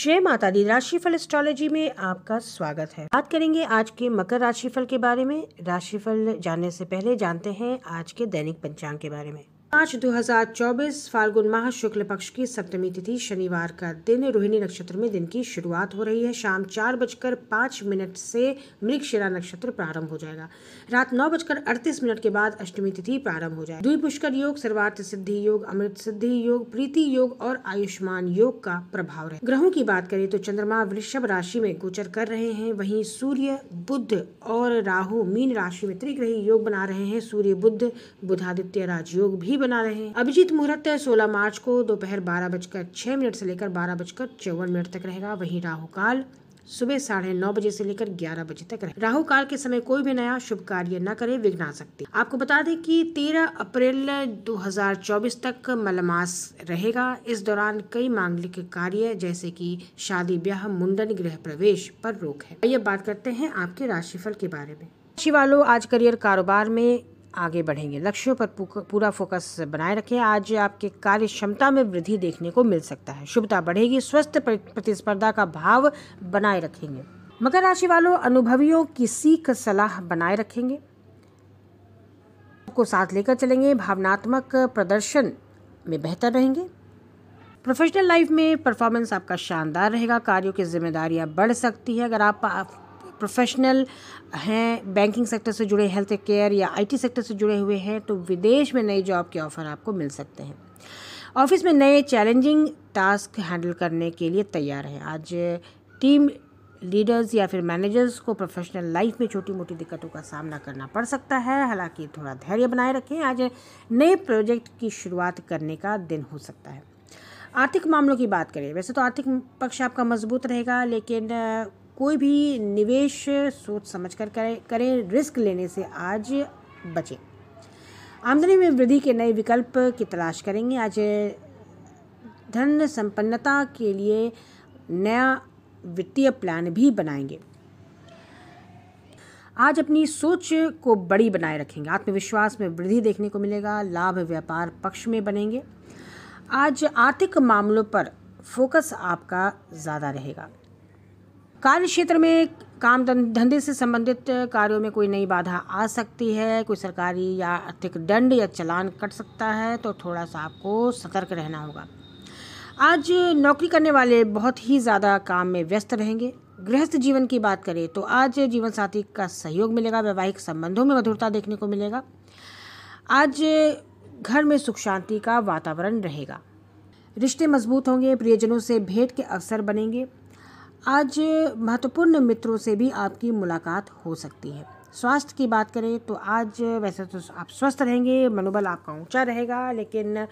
जय माता दी राशिफल एस्ट्रोलॉजी में आपका स्वागत है बात करेंगे आज के मकर राशिफल के बारे में राशिफल जानने से पहले जानते हैं आज के दैनिक पंचांग के बारे में पाँच दो हजार चौबीस फाल्गुन माह शुक्ल पक्ष की सप्तमी तिथि शनिवार का दिन रोहिणी नक्षत्र में दिन की शुरुआत हो रही है शाम चार बजकर पाँच मिनट से मृगशिरा नक्षत्र प्रारंभ हो जाएगा रात नौ बजकर अड़तीस मिनट के बाद अष्टमी तिथि प्रारंभ हो जाएगा द्विपुष्कर योग सर्वार्थ सिद्धि योग अमृत सिद्धि योग प्रीति योग और आयुष्मान योग का प्रभाव रहे ग्रहों की बात करें तो चंद्रमा वृषभ राशि में गोचर कर रहे हैं वहीं सूर्य बुद्ध और राहु मीन राशि में त्रिग्रही योग बना रहे हैं सूर्य बुद्ध बुधादित्य राजयोग भी बना रहे हैं अभिजीत मुहूर्त 16 मार्च को दोपहर बारह बजकर छह मिनट से लेकर बारह बजकर चौवन मिनट तक रहेगा वहीं राहु काल सुबह साढ़े नौ बजे से लेकर ग्यारह बजे तक रहे राहु काल के समय कोई भी नया शुभ कार्य न करे विघ्न आ सकते आपको बता दें कि तेरह अप्रैल 2024 तक मलमास रहेगा इस दौरान कई मांगलिक कार्य जैसे कि शादी ब्याह मुंडन गृह प्रवेश पर रोक है आइए बात करते हैं आपके राशिफल के बारे में राशि वालों आज करियर कारोबार में आगे बढ़ेंगे लक्ष्यों पर पूरा फोकस बनाए रखें आज आपके कार्य क्षमता में वृद्धि देखने को मिल सकता है शुभता बढ़ेगी स्वस्थ प्रतिस्पर्धा का भाव बनाए रखेंगे मकर राशि वालों अनुभवियों की सीख सलाह बनाए रखेंगे को साथ लेकर चलेंगे भावनात्मक प्रदर्शन में बेहतर रहेंगे प्रोफेशनल लाइफ में परफॉर्मेंस आपका शानदार रहेगा कार्यों की जिम्मेदारियां बढ़ सकती है अगर आप प्रोफेशनल हैं बैंकिंग सेक्टर से जुड़े हेल्थ केयर या आईटी सेक्टर से जुड़े हुए हैं तो विदेश में नई जॉब के ऑफ़र आपको मिल सकते हैं ऑफिस में नए चैलेंजिंग टास्क हैंडल करने के लिए तैयार हैं आज टीम लीडर्स या फिर मैनेजर्स को प्रोफेशनल लाइफ में छोटी मोटी दिक्कतों का सामना करना पड़ सकता है हालांकि थोड़ा धैर्य बनाए रखें आज नए प्रोजेक्ट की शुरुआत करने का दिन हो सकता है आर्थिक मामलों की बात करें वैसे तो आर्थिक पक्ष आपका मजबूत रहेगा लेकिन कोई भी निवेश सोच समझ कर करें करें रिस्क लेने से आज बचें आमदनी में वृद्धि के नए विकल्प की तलाश करेंगे आज धन संपन्नता के लिए नया वित्तीय प्लान भी बनाएंगे आज अपनी सोच को बड़ी बनाए रखेंगे आत्मविश्वास में वृद्धि देखने को मिलेगा लाभ व्यापार पक्ष में बनेंगे आज आर्थिक मामलों पर फोकस आपका ज़्यादा रहेगा कार्य क्षेत्र में काम धंधे से संबंधित कार्यों में कोई नई बाधा आ सकती है कोई सरकारी या आर्थिक दंड या चलान कट सकता है तो थोड़ा सा आपको सतर्क रहना होगा आज नौकरी करने वाले बहुत ही ज़्यादा काम में व्यस्त रहेंगे गृहस्थ जीवन की बात करें तो आज जीवन साथी का सहयोग मिलेगा वैवाहिक संबंधों में मधुरता देखने को मिलेगा आज घर में सुख शांति का वातावरण रहेगा रिश्ते मजबूत होंगे प्रियजनों से भेंट के अवसर बनेंगे आज महत्वपूर्ण मित्रों से भी आपकी मुलाकात हो सकती है स्वास्थ्य की बात करें तो आज वैसे तो आप स्वस्थ रहेंगे मनोबल आपका ऊंचा रहेगा लेकिन